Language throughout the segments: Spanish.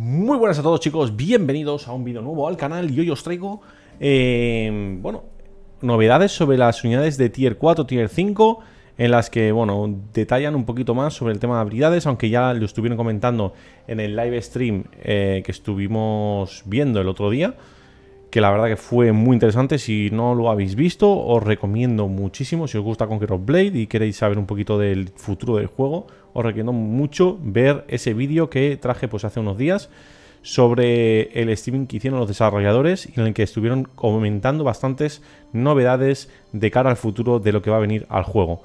Muy buenas a todos chicos, bienvenidos a un vídeo nuevo al canal y hoy os traigo, em, bueno, novedades sobre las unidades de Tier 4, Tier 5 en las que, bueno, detallan un poquito más sobre el tema de habilidades, aunque ya lo estuvieron comentando en el live stream eh, que estuvimos viendo el otro día que la verdad que fue muy interesante. Si no lo habéis visto, os recomiendo muchísimo. Si os gusta Conqueror Blade y queréis saber un poquito del futuro del juego, os recomiendo mucho ver ese vídeo que traje pues hace unos días sobre el streaming que hicieron los desarrolladores y en el que estuvieron comentando bastantes novedades de cara al futuro de lo que va a venir al juego.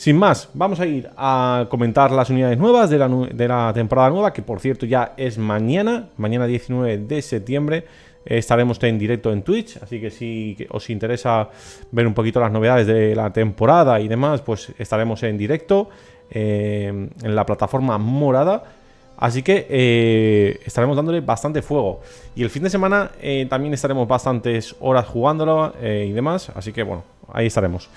Sin más, vamos a ir a comentar las unidades nuevas de la, temporada nueva, que por cierto ya es mañana, mañana 19 de septiembre. Estaremos en directo en Twitch, así que si os interesa ver un poquito las novedades de la temporada y demás, pues estaremos en directo eh, en la plataforma morada. Así que eh, estaremos dándole bastante fuego. Y el fin de semana eh, también estaremos bastantes horas jugándolo y demás, así que bueno, ahí estaremos.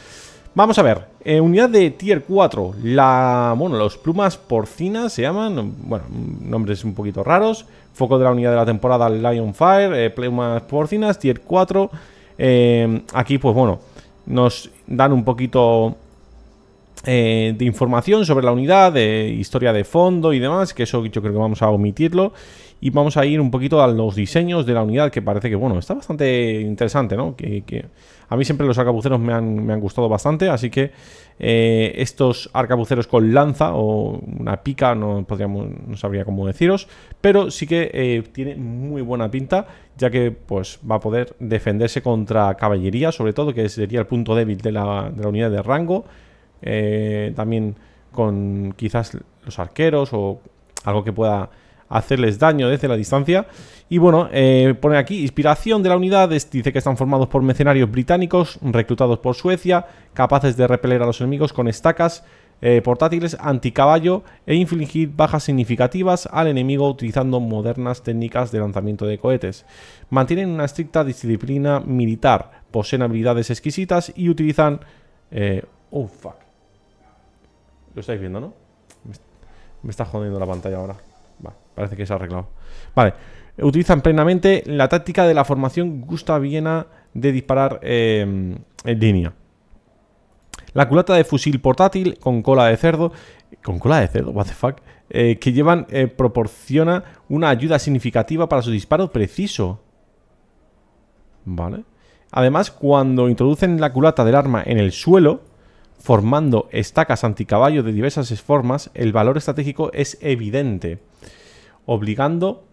Vamos a ver, eh, unidad de tier 4, la, bueno, los plumas porcinas se llaman, bueno, nombres un poquito raros, foco de la unidad de la temporada Lionfire, eh, plumas porcinas, tier 4, eh, aquí pues bueno, nos dan un poquito eh, de información sobre la unidad, de historia de fondo y demás, que eso yo creo que vamos a omitirlo, y vamos a ir un poquito a los diseños de la unidad, que parece que, bueno, está bastante interesante, ¿no? Que, a mí siempre los arcabuceros me han, gustado bastante, así que eh, estos arcabuceros con lanza o una pica, no, podríamos, no sabría cómo deciros, pero sí que eh, tiene muy buena pinta, ya que pues va a poder defenderse contra caballería, sobre todo, que sería el punto débil de la, unidad de rango. Eh, también con quizás los arqueros o algo que pueda hacerles daño desde la distancia. Y bueno, eh, pone aquí, inspiración de la unidad, dice que están formados por mercenarios británicos, reclutados por Suecia, capaces de repeler a los enemigos con estacas, eh, portátiles anticaballo e infligir bajas significativas al enemigo utilizando modernas técnicas de lanzamiento de cohetes. Mantienen una estricta disciplina militar, poseen habilidades exquisitas y utilizan... Eh, oh, Lo estáis viendo, ¿no? Me está jodiendo la pantalla ahora. Parece que se ha arreglado. Vale. Utilizan plenamente la táctica de la formación gustaviana de disparar eh, en línea. La culata de fusil portátil con cola de cerdo. ¿Con cola de cerdo? ¿What the fuck? Eh, que llevan eh, proporciona una ayuda significativa para su disparo preciso. Vale. Además, cuando introducen la culata del arma en el suelo, formando estacas anticaballo de diversas formas, el valor estratégico es evidente obligando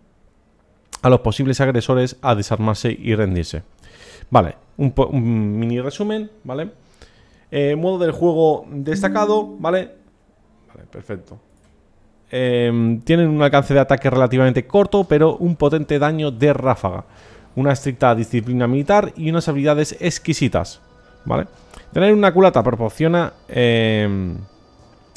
a los posibles agresores a desarmarse y rendirse. Vale, un, mini resumen, ¿vale? Eh, modo del juego destacado, ¿vale? Vale, perfecto. Em, tienen un alcance de ataque relativamente corto, pero un potente daño de ráfaga. Una estricta disciplina militar y unas habilidades exquisitas, ¿vale? Tener una culata proporciona em,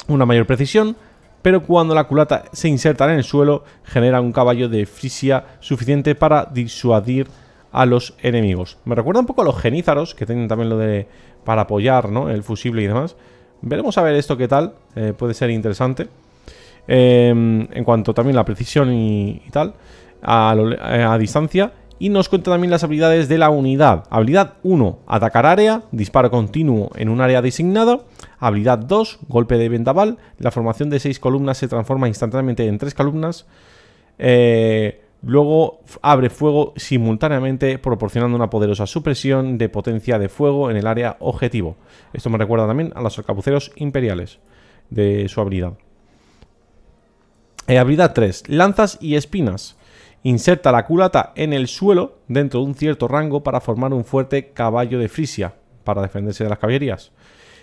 una mayor precisión, pero cuando la culata se inserta en el suelo genera un caballo de frisia suficiente para disuadir a los enemigos. Me recuerda un poco a los genízaros, que tienen también lo de para apoyar ¿no? el fusible y demás. Veremos a ver esto qué tal, eh, puede ser interesante. Em, en cuanto también la precisión y, tal, a eh, distancia y nos cuenta también las habilidades de la unidad. Habilidad 1, atacar área, disparo continuo en un área designada. Habilidad 2, golpe de vendaval. La formación de 6 columnas se transforma instantáneamente en 3 columnas. Eh, luego abre fuego simultáneamente proporcionando una poderosa supresión de potencia de fuego en el área objetivo. Esto me recuerda también a los arcabuceros imperiales de su habilidad. Eh, habilidad 3. Lanzas y espinas. Inserta la culata en el suelo dentro de un cierto rango para formar un fuerte caballo de Frisia para defenderse de las caballerías.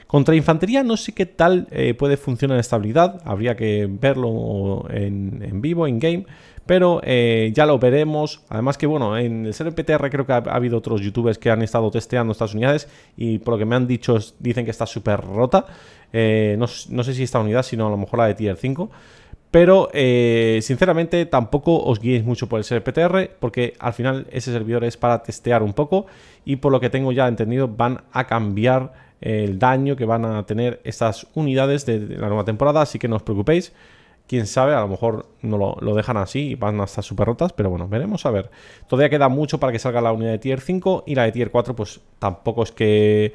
Contra infantería no sé qué tal eh, puede funcionar esta habilidad, habría que verlo en, vivo, en game, pero eh, ya lo veremos. Además que bueno, en el PTR creo que ha, habido otros youtubers que han estado testeando estas unidades y por lo que me han dicho dicen que está súper rota. Eh, no, no, sé si esta unidad, sino a lo mejor la de tier 5. Pero eh, sinceramente tampoco os guiéis mucho por el SPTR porque al final ese servidor es para testear un poco y por lo que tengo ya entendido van a cambiar el daño que van a tener estas unidades de la nueva temporada, así que no os preocupéis. Quién sabe, a lo mejor no lo, dejan así y van a estar súper rotas, pero bueno, veremos a ver. Todavía queda mucho para que salga la unidad de tier 5 y la de tier 4 pues tampoco es que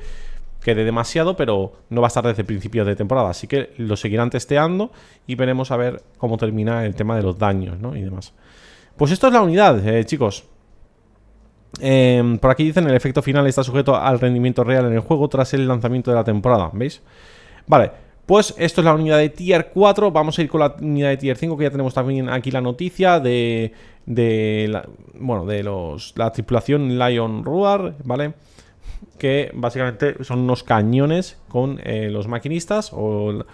que demasiado, pero no va a estar desde principios de temporada. Así que lo seguirán testeando y veremos a ver cómo termina el tema de los daños ¿no? y demás. Pues esto es la unidad, eh, chicos. Em, por aquí dicen el efecto final está sujeto al rendimiento real en el juego tras el lanzamiento de la temporada, ¿veis? Vale, pues esto es la unidad de Tier 4, vamos a ir con la unidad de Tier 5 que ya tenemos también aquí la noticia de, de la, bueno, de los, la tripulación Lion Ruar, ¿vale? vale que básicamente son unos cañones con eh, los maquinistas o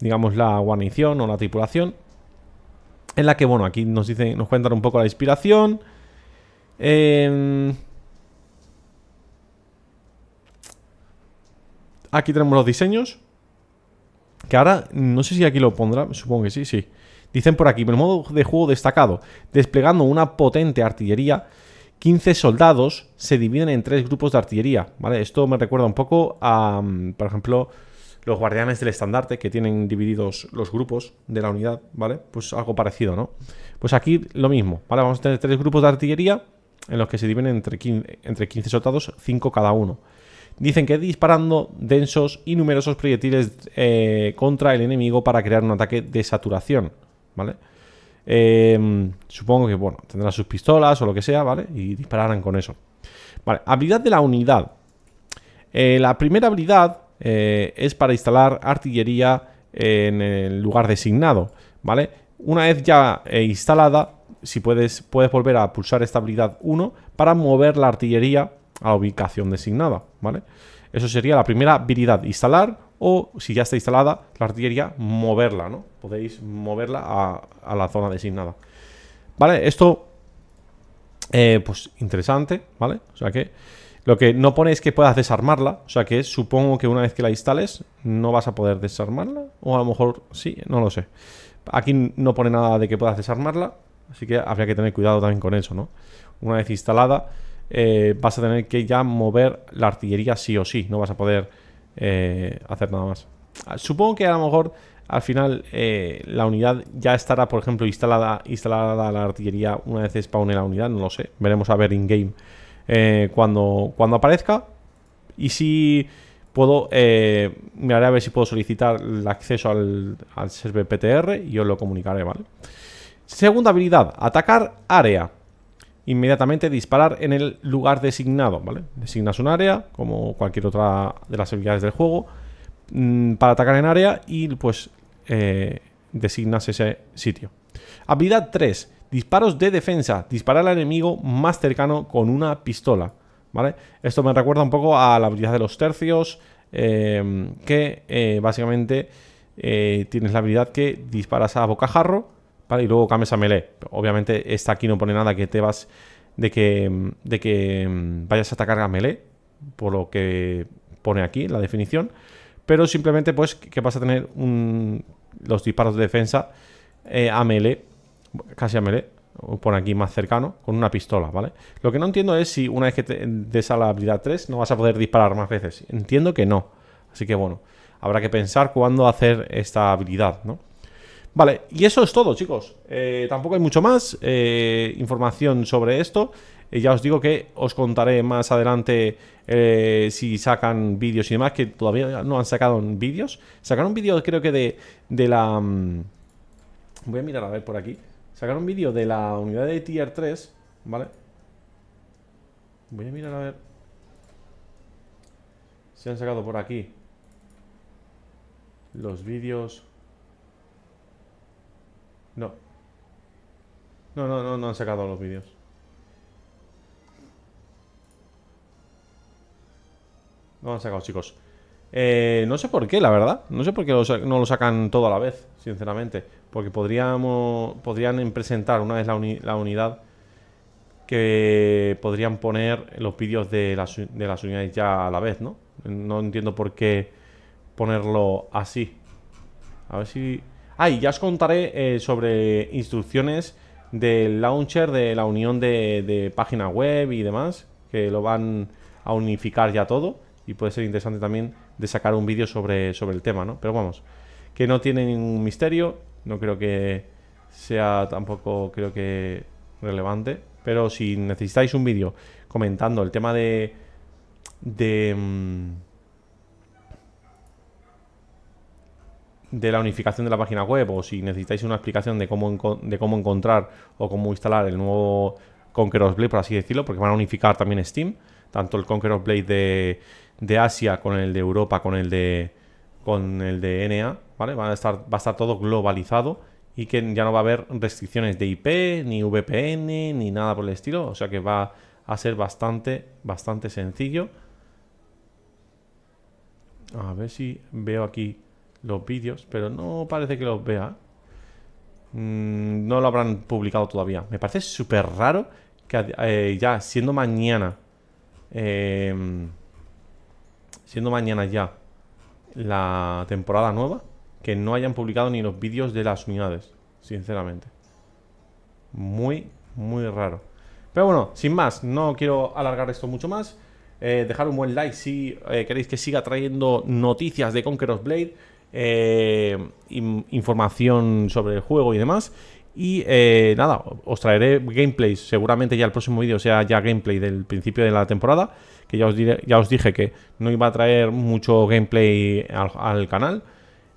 digamos la guarnición o la tripulación en la que bueno aquí nos dicen nos cuentan un poco la inspiración em, aquí tenemos los diseños que ahora no sé si aquí lo pondrá supongo que sí sí dicen por aquí el modo de juego destacado desplegando una potente artillería 15 soldados se dividen en tres grupos de artillería, ¿vale? Esto me recuerda un poco a, mm, por ejemplo, los guardianes del estandarte, que tienen divididos los grupos de la unidad, ¿vale? Pues algo parecido, ¿no? Pues aquí lo mismo, ¿vale? Vamos a tener tres grupos de artillería en los que se dividen entre 15, soldados, 5 cada uno. Dicen que disparando densos y numerosos proyectiles eh, contra el enemigo para crear un ataque de saturación, ¿vale? vale Em, supongo que, bueno, tendrán sus pistolas o lo que sea, ¿vale? Y dispararán con eso. habilidad de la unidad. Eh, la primera habilidad eh, es para instalar artillería en el lugar designado, ¿vale? Una vez ya eh, instalada, si puedes, puedes volver a pulsar esta habilidad 1 para mover la artillería a la ubicación designada, ¿vale? Eso sería la primera habilidad, instalar o si ya está instalada la artillería, moverla, ¿no? Podéis moverla a, la zona designada. ¿Vale? Esto, eh, pues interesante, ¿vale? O sea que lo que no pone es que puedas desarmarla, o sea que supongo que una vez que la instales no vas a poder desarmarla, o a lo mejor sí, no lo sé. Aquí no pone nada de que puedas desarmarla, así que habría que tener cuidado también con eso, ¿no? Una vez instalada, eh, vas a tener que ya mover la artillería sí o sí, no vas a poder eh, hacer nada más. Ah, supongo que a lo mejor al final eh, la unidad ya estará, por ejemplo, instalada, instalada la artillería una vez spawne la unidad, no lo sé. Veremos a ver in-game eh, cuando, cuando aparezca. Y si puedo, me haré a ver si puedo solicitar el acceso al, al server PTR y os lo comunicaré, ¿vale? Segunda habilidad, atacar área inmediatamente disparar en el lugar designado, ¿vale? Designas un área, como cualquier otra de las habilidades del juego, mm, para atacar en área y pues eh, designas ese sitio. Habilidad 3. Disparos de defensa. Disparar al enemigo más cercano con una pistola, ¿vale? Esto me recuerda un poco a la habilidad de los tercios, em, que eh, básicamente eh, tienes la habilidad que disparas a bocajarro ¿vale? Y luego cambias a melee. Obviamente esta aquí no pone nada que te vas de que, de que mm, vayas a atacar a melee, por lo que pone aquí la definición, pero simplemente pues que vas a tener un, los disparos de defensa eh, a melee, casi a melee, o pone aquí más cercano, con una pistola, ¿vale? Lo que no entiendo es si una vez que te des a la habilidad 3 no vas a poder disparar más veces. Entiendo que no. Así que bueno, habrá que pensar cuándo hacer esta habilidad, ¿no? Vale, y eso es todo, chicos. Eh, tampoco hay mucho más eh, información sobre esto. Eh, ya os digo que os contaré más adelante si sacan vídeos y demás, que todavía no han sacado vídeos. Sacaron vídeo, creo que de, de la... Mm, voy a mirar a ver por aquí. Sacaron vídeo de la unidad de Tier 3, ¿vale? Voy a mirar a ver Se han sacado por aquí los vídeos... No. No, no, no, han sacado los vídeos. No han sacado, chicos. Eh, no sé por qué, la verdad. No sé por qué no lo sacan todo a la vez, sinceramente. Porque podríamos, podrían presentar una vez la, unidad que podrían poner los vídeos de las unidades ya a la vez, ¿no? No entiendo por qué ponerlo así. A ver si Ah, y ya os contaré eh, sobre instrucciones del launcher de la unión de, página web y demás, que lo van a unificar ya todo. Y puede ser interesante también de sacar un vídeo sobre, sobre el tema, ¿no? Pero vamos, que no tiene ningún misterio, no creo que sea tampoco, creo que relevante. Pero si necesitáis un vídeo comentando el tema de... de mm, de la unificación de la página web o si necesitáis una explicación de cómo, de cómo encontrar o cómo instalar el nuevo Conqueror's Blade, por así decirlo, porque van a unificar también Steam, tanto el Conqueror's Blade de, Asia con el de Europa, con el de, con el NA, ¿vale? Van a estar, va a estar todo globalizado y que ya no va a haber restricciones de IP, ni VPN, ni nada por el estilo, o sea que va a ser bastante, bastante sencillo. A ver si veo aquí los vídeos, pero no parece que los vea. Mm, no lo habrán publicado todavía. Me parece súper raro que eh, ya, siendo mañana, em, siendo mañana ya la temporada nueva, que no hayan publicado ni los vídeos de las unidades, sinceramente. Muy, muy raro. Pero bueno, sin más, no quiero alargar esto mucho más. Eh, dejar un buen like si eh, queréis que siga trayendo noticias de Conqueror's Blade. Eh, información sobre el juego y demás. Y eh, nada, os traeré gameplays. Seguramente ya el próximo vídeo sea ya gameplay del principio de la temporada. Que ya os, ya os dije que no iba a traer mucho gameplay al, canal.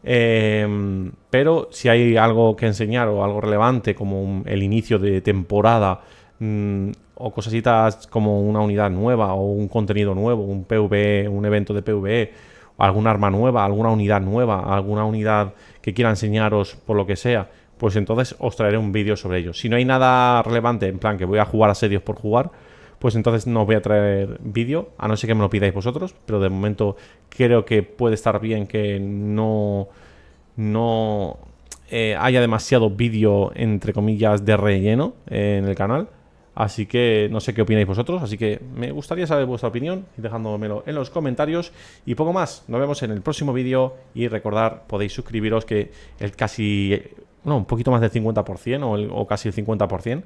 Em, pero si hay algo que enseñar o algo relevante como el inicio de temporada mm, o cositas como una unidad nueva o un contenido nuevo, un PvE, un evento de PvE alguna arma nueva, alguna unidad nueva, alguna unidad que quiera enseñaros por lo que sea, pues entonces os traeré un vídeo sobre ello. Si no hay nada relevante, en plan que voy a jugar asedios por jugar, pues entonces no os voy a traer vídeo, a no ser que me lo pidáis vosotros, pero de momento creo que puede estar bien que no, no eh, haya demasiado vídeo, entre comillas, de relleno en el canal. Así que no sé qué opináis vosotros, así que me gustaría saber vuestra opinión dejándomelo en los comentarios. Y poco más, nos vemos en el próximo vídeo y recordar, podéis suscribiros que el casi, no, un poquito más del 50% o, casi el 50%.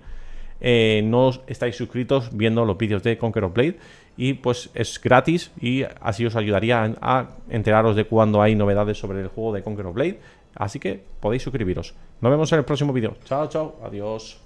Eh, no estáis suscritos viendo los vídeos de Conqueror Blade y pues es gratis y así os ayudaría a enteraros de cuando hay novedades sobre el juego de Conqueror Blade. Así que podéis suscribiros. Nos vemos en el próximo vídeo. Chao, chao. Adiós.